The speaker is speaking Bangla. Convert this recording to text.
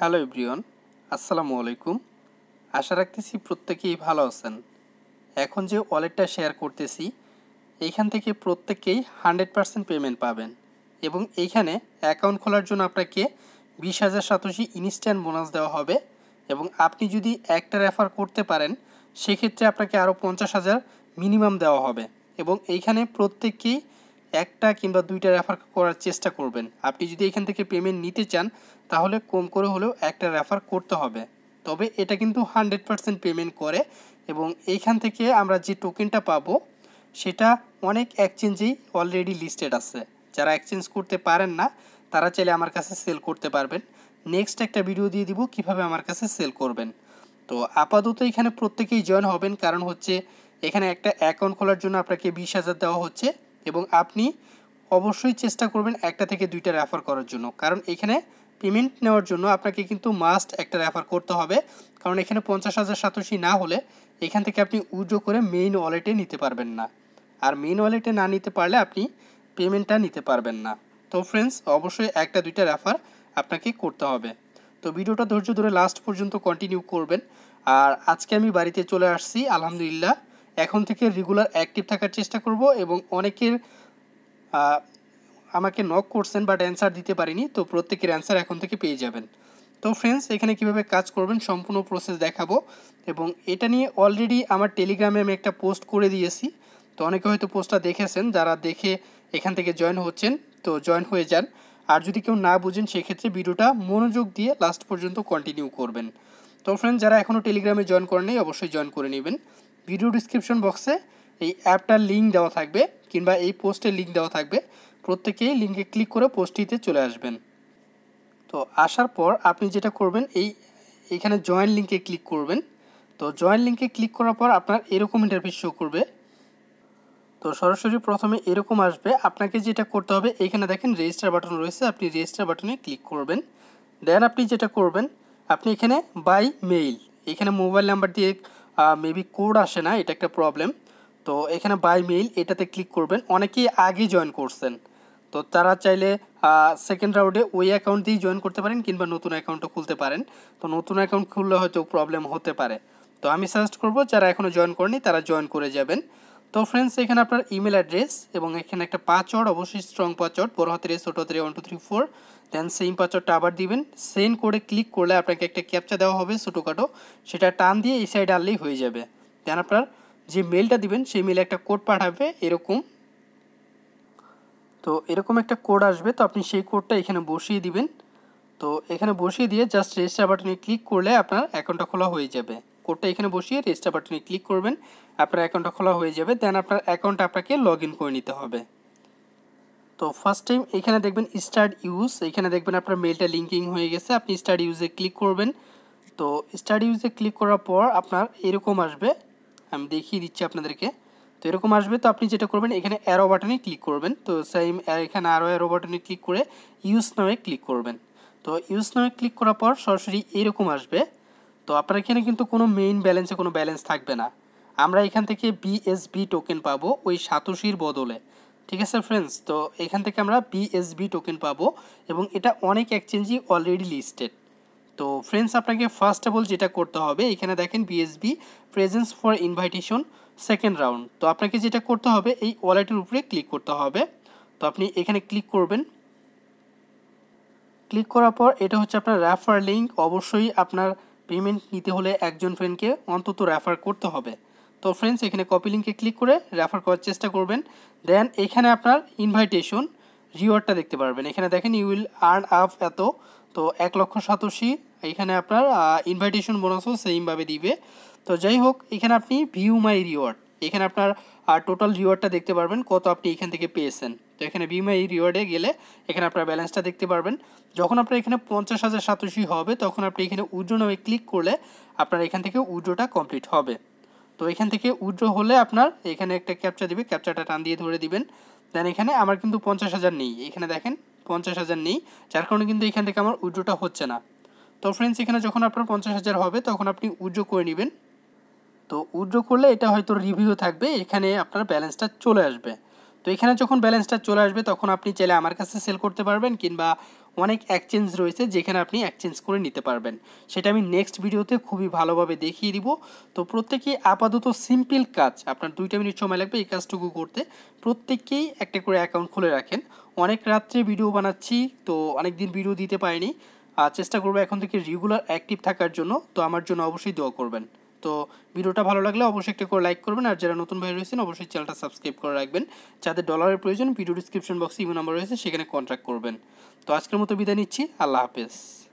হ্যালো ইব্রিয়ন আসসালামু আলাইকুম আশা রাখতেছি প্রত্যেকেই ভালো আছেন এখন যে ওয়ালেটটা শেয়ার করতেছি এইখান থেকে প্রত্যেকেই হান্ড্রেড পারসেন্ট পেমেন্ট পাবেন এবং এইখানে অ্যাকাউন্ট খোলার জন্য আপনাকে বিশ হাজার সাতশি ইনস্ট্যান্ট বোনাস দেওয়া হবে এবং আপনি যদি একটা রেফার করতে পারেন সেক্ষেত্রে আপনাকে আরও পঞ্চাশ হাজার মিনিমাম দেওয়া হবে এবং এইখানে প্রত্যেককেই একটা কিংবা দুইটা রেফার করার চেষ্টা করবেন আপনি যদি এখান থেকে পেমেন্ট নিতে চান তাহলে কম করে হলেও একটা রেফার করতে হবে তবে এটা কিন্তু হান্ড্রেড পারসেন্ট পেমেন্ট করে এবং এইখান থেকে আমরা যে টোকেনটা পাবো সেটা অনেক এক্সচেঞ্জেই অলরেডি লিস্টেড আছে যারা এক্সচেঞ্জ করতে পারেন না তারা চাইলে আমার কাছে সেল করতে পারবেন নেক্সট একটা ভিডিও দিয়ে দিব কিভাবে আমার কাছে সেল করবেন তো আপাতত এখানে প্রত্যেকেই জয়েন হবেন কারণ হচ্ছে এখানে একটা অ্যাকাউন্ট খোলার জন্য আপনাকে বিশ হাজার দেওয়া হচ্ছে এবং আপনি অবশ্যই চেষ্টা করবেন একটা থেকে দুইটা রেফার করার জন্য কারণ এখানে পেমেন্ট নেওয়ার জন্য আপনাকে কিন্তু মাস্ট একটা রেফার করতে হবে কারণ এখানে পঞ্চাশ হাজার সাতশি না হলে এখান থেকে আপনি উজো করে মেইন ওয়ালেটে নিতে পারবেন না আর মেইন ওয়ালেটে না নিতে পারলে আপনি পেমেন্টটা নিতে পারবেন না তো ফ্রেন্ডস অবশ্যই একটা দুইটা রেফার আপনাকে করতে হবে তো ভিডিওটা ধৈর্য ধরে লাস্ট পর্যন্ত কন্টিনিউ করবেন আর আজকে আমি বাড়িতে চলে আসছি আলহামদুলিল্লাহ এখন থেকে রেগুলার অ্যাক্টিভ থাকার চেষ্টা করব এবং অনেকের আমাকে নক করছেন বাট অ্যান্সার দিতে পারিনি তো প্রত্যেকের অ্যান্সার এখন থেকে পেয়ে যাবেন তো ফ্রেন্ডস এখানে কিভাবে কাজ করবেন সম্পূর্ণ প্রসেস দেখাবো এবং এটা নিয়ে অলরেডি আমার টেলিগ্রামে আমি একটা পোস্ট করে দিয়েছি তো অনেকে হয়তো পোস্টটা দেখেছেন যারা দেখে এখান থেকে জয়েন হচ্ছেন তো জয়েন হয়ে যান আর যদি কেউ না বুঝেন সেক্ষেত্রে ভিডিওটা মনোযোগ দিয়ে লাস্ট পর্যন্ত কন্টিনিউ করবেন তো ফ্রেন্ডস যারা এখনও টেলিগ্রামে জয়েন করেনি অবশ্যই জয়েন করে নেবেন ভিডিও ডিসক্রিপশন বক্সে এই অ্যাপটার লিঙ্ক দেওয়া থাকবে কিংবা এই পোস্টের লিঙ্ক দেওয়া থাকবে প্রত্যেকেই লিঙ্কে ক্লিক করে পোস্টটিতে চলে আসবেন তো আসার পর আপনি যেটা করবেন এই এখানে জয়েন লিঙ্কে ক্লিক করবেন তো জয়েন লিঙ্কে ক্লিক করার পর আপনার এরকম ইন্টারফেস শো করবে তো সরাসরি প্রথমে এরকম আসবে আপনাকে যেটা করতে হবে এখানে দেখেন রেজিস্টার বাটন রয়েছে আপনি রেজিস্টার বাটনে ক্লিক করবেন দেন আপনি যেটা করবেন আপনি এখানে বাই মেইল এখানে মোবাইল নাম্বার দিয়ে মেবি কোড আসে না এটা একটা প্রবলেম তো এখানে বাই মেইল এটাতে ক্লিক করবেন অনেকেই আগেই জয়েন করছেন তো তারা চাইলে সেকেন্ড রাউন্ডে ওই অ্যাকাউন্ট দিয়েই জয়েন করতে পারেন কিংবা নতুন অ্যাকাউন্টও খুলতে পারেন তো নতুন অ্যাকাউন্ট খুললে হয়তো প্রবলেম হতে পারে তো আমি সাজেস্ট করব যারা এখনও জয়েন করেনি তারা জয়েন করে যাবেন তো ফ্রেন্ডস এখানে আপনার ইমেল অ্যাড্রেস এবং এখানে একটা পাঁচওয়ার্ড অবশ্যই স্ট্রং পাঁচওয়ার্ড বড় হাতের ছোটো হাতের one two three four then same পাসওয়ার্ডটা আবার দিবেন সেন্ড করে ক্লিক করলে আপনাকে একটা ক্যাপচা দেওয়া হবে ছোটোখাটো সেটা টান দিয়ে এই সাইডে আনলেই হয়ে যাবে দেন আপনার যে মেলটা দিবেন সেই মেলে একটা কোড পাঠাবে এরকম তো এরকম একটা কোড আসবে তো আপনি সেই কোডটা এখানে বসিয়ে দিবেন তো এখানে বসিয়ে দিয়ে জাস্ট রেজিস্টার বাটনে ক্লিক করলে আপনার অ্যাকাউন্টটা খোলা হয়ে যাবে কোডটা এখানে বসিয়ে রেজিস্টার বাটনে ক্লিক করবেন আপনার অ্যাকাউন্টটা খোলা হয়ে যাবে দেন আপনার অ্যাকাউন্ট আপনাকে লগ করে নিতে হবে তো ফার্স্ট টাইম এখানে দেখবেন স্টার্ট ইউজ এখানে দেখবেন আপনার মেলটা লিঙ্কিং হয়ে গেছে আপনি স্টার্ট ইউজে ক্লিক করবেন তো স্টার্ট ইউজে ক্লিক করার পর আপনার এরকম আসবে আমি দেখিয়ে দিচ্ছি আপনাদেরকে তো এরকম আসবে তো আপনি যেটা করবেন এখানে অ্যারো বাটনে ক্লিক করবেন তো সেম এখানে আরও অ্যারো বাটনে ক্লিক করে ইউজ নামে ক্লিক করবেন তো ইউজ নামে ক্লিক করার পর সরাসরি এরকম আসবে তো আপনার এখানে কিন্তু কোনো মেইন ব্যালেন্সে কোনো ব্যালেন্স থাকবে না আমরা এখান থেকে বিএসবি টোকেন পাবো ওই সাতশির বদলে ঠিক আছে ফ্রেন্ডস তো এখান থেকে আমরা বিএসবি টোকেন পাবো এবং এটা অনেক এক্সচেঞ্জই অলরেডি লিস্টেড তো ফ্রেন্ডস আপনাকে ফার্স্ট অফ অল যেটা করতে হবে এখানে দেখেন BSB presence for invitation second round তো আপনাকে যেটা করতে হবে এই ওয়ালেটের উপরে ক্লিক করতে হবে তো আপনি এখানে ক্লিক করবেন ক্লিক করার পর এটা হচ্ছে আপনার রেফার লিঙ্ক অবশ্যই আপনার পেমেন্ট নিতে হলে একজন ফ্রেন্ডকে অন্তত রেফার করতে হবে তো ফ্রেন্ডস এখানে কপি লিঙ্কে ক্লিক করে রেফার করার চেষ্টা করবেন দেন এখানে আপনার ইনভাইটেশন রিওয়ার্ডটা দেখতে পারবেন এখানে দেখেন ইউ উইল আর্ন আপ এত তো এক লক্ষ সাতাশি এখানে আপনার ইনভাইটেশন বোনাসও সেমভাবে দিবে তো যাই হোক এখানে আপনি ভিউ মাই রিওয়ার্ড এখানে আপনার আর টোটাল রিওয়ার্ডটা দেখতে পারবেন কত আপনি এখান থেকে পেয়েছেন তো এখানে মাই রিওয়ার্ডে গেলে এখানে আপনার ব্যালেন্সটা দেখতে পারবেন যখন আপনার এখানে পঞ্চাশ হাজার সাতাশি হবে তখন আপনি এখানে উজ্জো নামে ক্লিক করলে আপনার এখান থেকে উজ্জোটা কমপ্লিট হবে তো এখান থেকে উইড্র হলে আপনার এখানে একটা ক্যাপচা দিবে ক্যাপচাটা টান দিয়ে ধরে দিবেন দেন এখানে আমার কিন্তু পঞ্চাশ হাজার নেই এখানে দেখেন পঞ্চাশ হাজার নেই যার কারণে কিন্তু এখান থেকে আমার উইড্রোটা হচ্ছে না তো ফ্রেন্ডস এখানে যখন আপনার পঞ্চাশ হাজার হবে তখন আপনি উইড্রো করে নেবেন তো উইড্রো করলে এটা হয়তো রিভিউ থাকবে এখানে আপনার ব্যালেন্সটা চলে আসবে তো এখানে যখন ব্যালেন্সটা চলে আসবে তখন আপনি চাইলে আমার কাছে সেল করতে পারবেন কিংবা অনেক অ্যাকচেঞ্জ রয়েছে যেখানে আপনি অ্যাকচেঞ্জ করে নিতে পারবেন সেটা আমি নেক্সট ভিডিওতে খুবই ভালোভাবে দেখিয়ে দিব তো প্রত্যেকে আপাতত সিম্পল কাজ আপনার দুইটা মিনিট সময় লাগবে এই কাজটুকু করতে প্রত্যেককেই একটা করে অ্যাকাউন্ট খুলে রাখেন অনেক রাত্রে ভিডিও বানাচ্ছি তো অনেক দিন ভিডিও দিতে পারিনি চেষ্টা করবো এখন থেকে রেগুলার অ্যাক্টিভ থাকার জন্য তো আমার জন্য অবশ্যই দোয়া করবেন তো ভিডিওটা ভালো লাগলে অবশ্যই একটা করে লাইক করবেন আর যারা নতুন ভাই রয়েছেন অবশ্যই চ্যানেলটা সাবস্ক্রাইব করে রাখবেন যাদের ডলারের প্রয়োজন ভিডিও ডিসক্রিপশন বক্সে ইমো নাম্বার রয়েছে সেখানে কন্ট্যাক্ট করবেন তো আজকের মতো বিদায় নিচ্ছি আল্লাহ হাফেজ